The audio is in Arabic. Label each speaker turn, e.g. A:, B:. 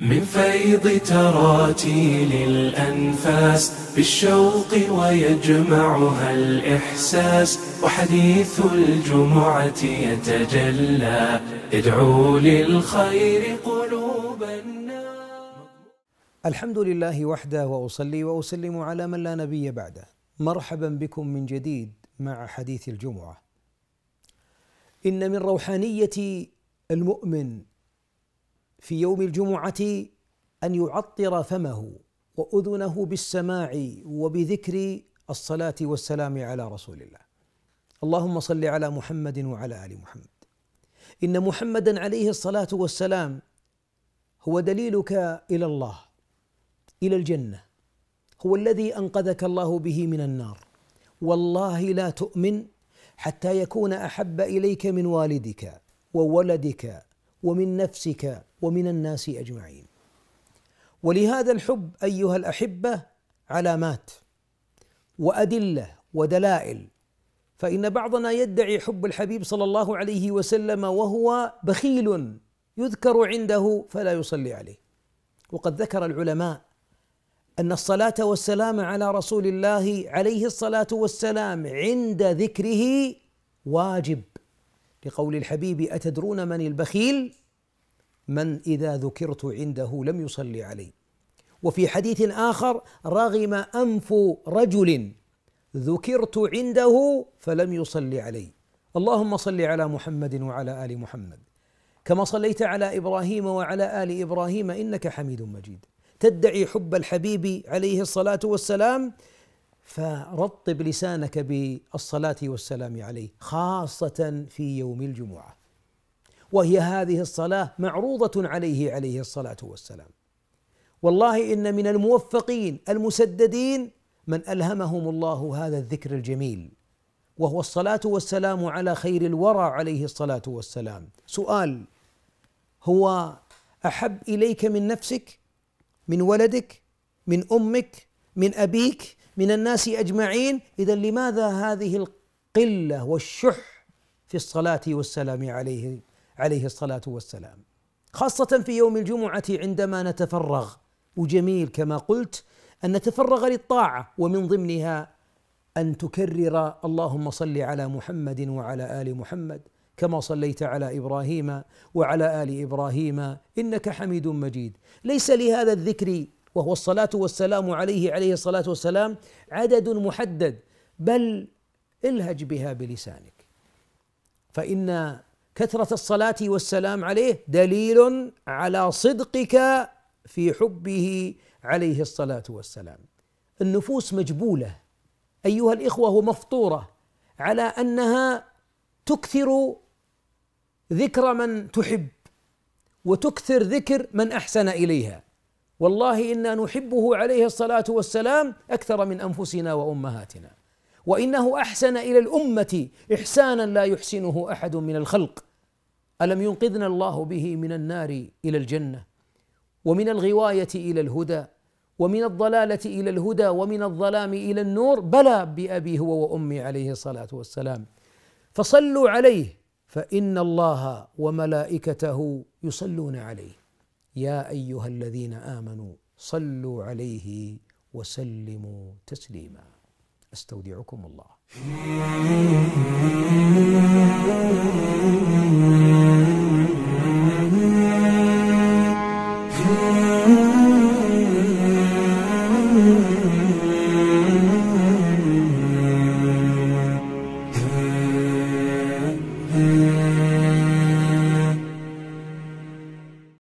A: من فيض تراتيل الأنفاس بالشوق ويجمعها الإحساس وحديث الجمعة يتجلى ادعوا للخير قلوب الناس الحمد لله وحده وأصلي وأسلم على من لا نبي بعده مرحبا بكم من جديد مع حديث الجمعة إن من روحانية المؤمن في يوم الجمعة أن يعطر فمه وأذنه بالسماع وبذكر الصلاة والسلام على رسول الله اللهم صل على محمد وعلى آل محمد إن محمدا عليه الصلاة والسلام هو دليلك إلى الله إلى الجنة هو الذي أنقذك الله به من النار والله لا تؤمن حتى يكون أحب إليك من والدك وولدك ومن نفسك ومن الناس اجمعين ولهذا الحب ايها الاحبه علامات وادله ودلائل فان بعضنا يدعي حب الحبيب صلى الله عليه وسلم وهو بخيل يذكر عنده فلا يصلي عليه وقد ذكر العلماء ان الصلاه والسلام على رسول الله عليه الصلاه والسلام عند ذكره واجب لقول الحبيب أتدرون من البخيل من إذا ذكرت عنده لم يصلي علي وفي حديث آخر رغم أنف رجل ذكرت عنده فلم يصلي علي اللهم صل على محمد وعلى آل محمد كما صليت على إبراهيم وعلى آل إبراهيم إنك حميد مجيد تدعي حب الحبيب عليه الصلاة والسلام فرطب لسانك بالصلاة والسلام عليه خاصة في يوم الجمعة وهي هذه الصلاة معروضة عليه عليه الصلاة والسلام والله إن من الموفقين المسددين من ألهمهم الله هذا الذكر الجميل وهو الصلاة والسلام على خير الورى عليه الصلاة والسلام سؤال هو أحب إليك من نفسك من ولدك من أمك من أبيك من الناس اجمعين اذا لماذا هذه القله والشح في الصلاه والسلام عليه عليه الصلاه والسلام خاصه في يوم الجمعه عندما نتفرغ وجميل كما قلت ان نتفرغ للطاعه ومن ضمنها ان تكرر اللهم صل على محمد وعلى ال محمد كما صليت على ابراهيم وعلى ال ابراهيم انك حميد مجيد ليس لهذا الذكر وهو الصلاة والسلام عليه عليه الصلاة والسلام عدد محدد بل الهج بها بلسانك فإن كثرة الصلاة والسلام عليه دليل على صدقك في حبه عليه الصلاة والسلام النفوس مجبولة أيها الإخوة مفطورة على أنها تكثر ذكر من تحب وتكثر ذكر من أحسن إليها والله انا نحبه عليه الصلاه والسلام اكثر من انفسنا وامهاتنا وانه احسن الى الامه احسانا لا يحسنه احد من الخلق الم ينقذنا الله به من النار الى الجنه ومن الغوايه الى الهدى ومن الضلاله الى الهدى ومن الظلام الى النور بلى بابي هو وامي عليه الصلاه والسلام فصلوا عليه فان الله وملائكته يصلون عليه يا ايها الذين امنوا صلوا عليه وسلموا تسليما استودعكم الله